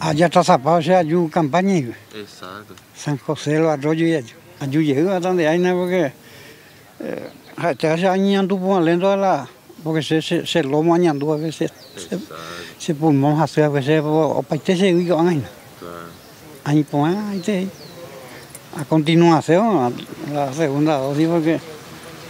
Allá está zapado, sea, ayú campaña. Exacto. San José, los arroyos y allá. Ayú llegó a donde hay, porque. Hasta eh, este hace años anduvo un lento de la. Porque se, se, se lomo añandú a que Se, se pulmón hace a se o para este se vive año. Ahí pues, ah, ahí te. A continuación, a la segunda dosis, porque.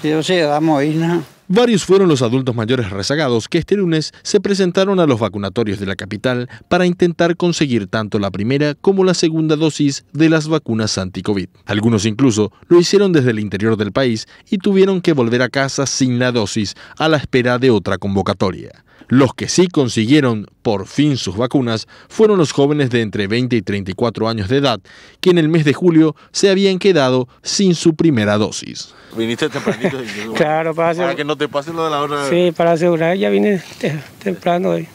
Si yo se damos ahí, nada. Varios fueron los adultos mayores rezagados que este lunes se presentaron a los vacunatorios de la capital para intentar conseguir tanto la primera como la segunda dosis de las vacunas anti-COVID. Algunos incluso lo hicieron desde el interior del país y tuvieron que volver a casa sin la dosis a la espera de otra convocatoria. Los que sí consiguieron por fin sus vacunas fueron los jóvenes de entre 20 y 34 años de edad, que en el mes de julio se habían quedado sin su primera dosis. Viniste tempranito. claro, para, que no te pase lo de la hora. Sí, para asegurar ya vine temprano hoy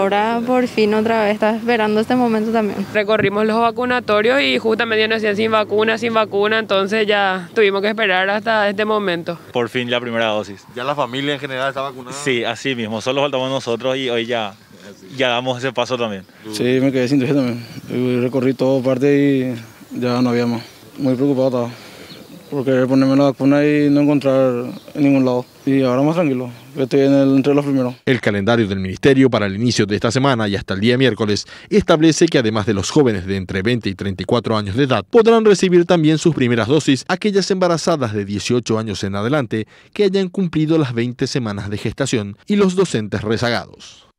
ahora por fin otra vez está esperando este momento también. Recorrimos los vacunatorios y justamente nos decían sin vacuna, sin vacuna, entonces ya tuvimos que esperar hasta este momento. Por fin la primera dosis. ¿Ya la familia en general está vacunada? Sí, así mismo, solo faltamos nosotros y hoy ya, ya damos ese paso también. Sí, me quedé sin también. Recorrí todas parte y ya no habíamos Muy preocupado estaba porque ponerme la vacuna y no encontrar en ningún lado. Y ahora más tranquilo, que estoy entre los primeros. El calendario del Ministerio para el inicio de esta semana y hasta el día miércoles establece que además de los jóvenes de entre 20 y 34 años de edad, podrán recibir también sus primeras dosis aquellas embarazadas de 18 años en adelante que hayan cumplido las 20 semanas de gestación y los docentes rezagados.